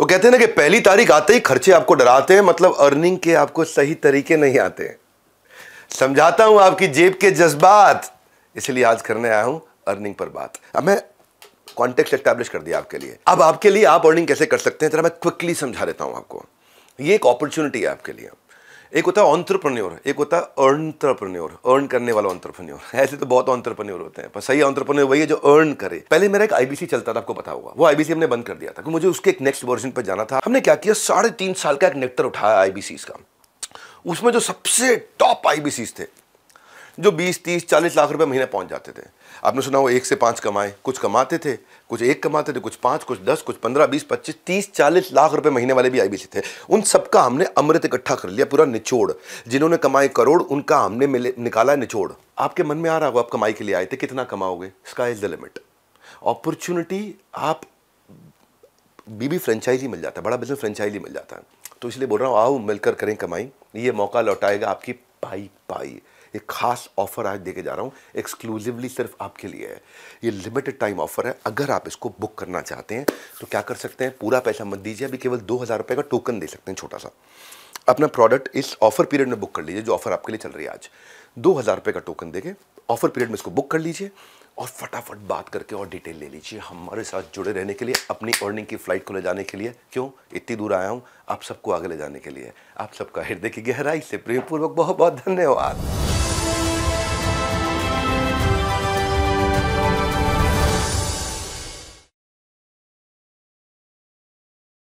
वो कहते हैं ना कि पहली तारीख आते ही खर्चे आपको डराते हैं मतलब अर्निंग के आपको सही तरीके नहीं आते समझाता हूं आपकी जेब के जज्बात इसलिए आज करने आया हूं अर्निंग पर बात अब मैं कॉन्टेक्ट एस्टैब्लिश कर दिया आपके लिए अब आपके लिए आप अर्निंग कैसे कर सकते हैं जरा मैं क्विकली समझा देता हूं आपको ये एक अपॉर्चुनिटी है आपके लिए एक होता है ऑन्ट्रप्रन्योर एक होता है अर्नप्रन्योर अर्न करने वाला ऑन्ट्रप्रन्योर ऐसे तो बहुत ऑन्ट्रप्रन्योर होते हैं पर सही ऑन्ट्रप्रन्योर वही है जो अर्न करे पहले मेरा एक आईबीसी चलता था आपको पता होगा वो आईबीसी हमने बंद कर दिया था मुझे उसके एक नेक्स्ट वर्जन पर जाना था हमने क्या किया साढ़े साल का एक नेक्टर उठाया आईबीसी का उसमें जो सबसे टॉप आईबीसी थे जो 20, 30, 40 लाख रुपए महीने पहुंच जाते थे आपने सुना वो एक से पाँच कमाए कुछ कमाते थे कुछ एक कमाते थे कुछ पाँच कुछ दस कुछ पंद्रह बीस पच्चीस तीस चालीस लाख रुपए महीने वाले भी आई बी थे उन सबका हमने अमृत इकट्ठा कर लिया पूरा निचोड़ जिन्होंने कमाए करोड़ उनका हमने मिले निकाला निचोड़ आपके मन में आ रहा होगा आप कमाई के लिए आए थे कितना कमाओगे sky is the limit opportunity आप बीबी फ्रेंचाइजी मिल जाता है बड़ा बिजनेस फ्रेंचाइजी मिल जाता है तो इसलिए बोल रहा हूँ आओ मिलकर करें कमाई ये मौका लौटाएगा आपकी भाई पाई ये खास ऑफर आज देके जा रहा हूँ एक्सक्लूसिवली सिर्फ आपके लिए है ये लिमिटेड टाइम ऑफर है अगर आप इसको बुक करना चाहते हैं तो क्या कर सकते हैं पूरा पैसा मत दीजिए अभी केवल दो हज़ार रुपये का टोकन दे सकते हैं छोटा सा अपना प्रोडक्ट इस ऑफर पीरियड में बुक कर लीजिए जो ऑफर आपके लिए चल रही है आज दो हज़ार रुपये का टोकन देंगे ऑफर पीरियड में इसको बुक कर लीजिए और फटाफट बात करके और डिटेल ले लीजिए हमारे साथ जुड़े रहने के लिए अपनी अर्निंग की फ्लाइट को ले जाने के लिए क्यों इतनी दूर आया हूँ आप सबको आगे ले जाने के लिए आप सबका हृदय की गहराई से प्रेमपूर्वक बहुत बहुत धन्यवाद